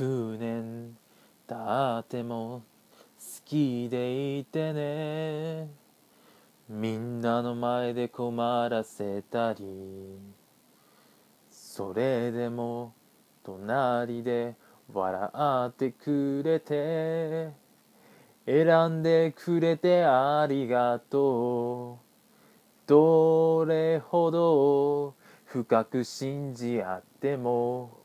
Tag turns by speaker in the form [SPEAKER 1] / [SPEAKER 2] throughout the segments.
[SPEAKER 1] 9年たっても好きでいてねみんなの前で困らせたりそれでも隣で笑ってくれて選んでくれてありがとうどれほど深く信じ合っても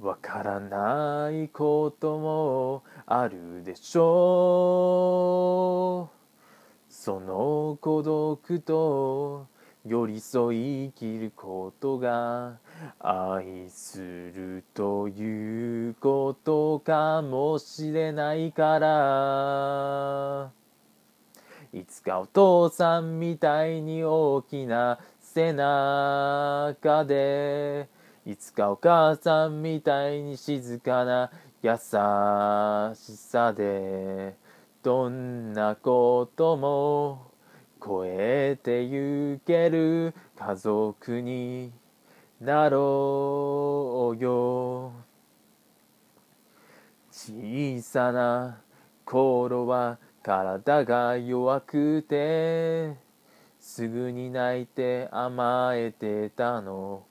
[SPEAKER 1] わからないこともあるでしょうその孤独と寄り添い生きることが愛するということかもしれないからいつかお父さんみたいに大きな背中でいつかお母さんみたいに静かな優しさでどんなことも超えてゆける家族になろうよ小さな頃は体が弱くてすぐに泣いて甘えてたの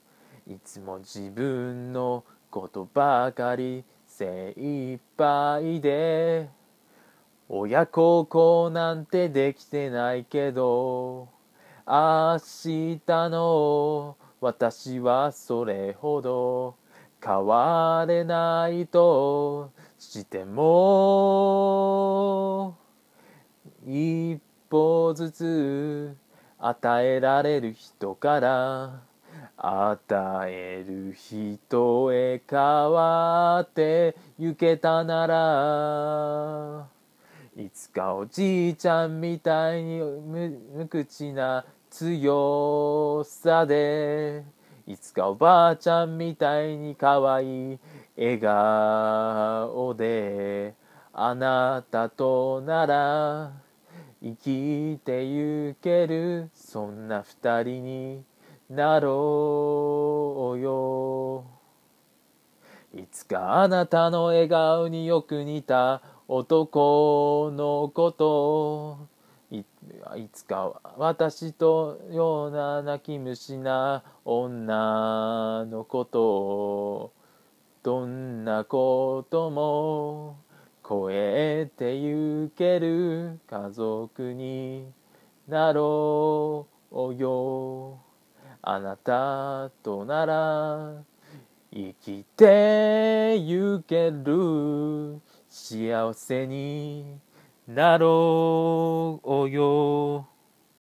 [SPEAKER 1] いつも自分のことばかり精一杯で親孝行なんてできてないけど明日の私はそれほど変われないとしても一歩ずつ与えられる人から与える人へ変わって行けたならいつかおじいちゃんみたいに無口な強さでいつかおばあちゃんみたいに可愛い笑顔であなたとなら生きてゆけるそんな二人になろうよいつかあなたの笑顔によく似た男のこといつか私とような泣き虫な女のことどんなことも超えてゆける家族になろうよあなたとなら生きてゆける幸せになろうよ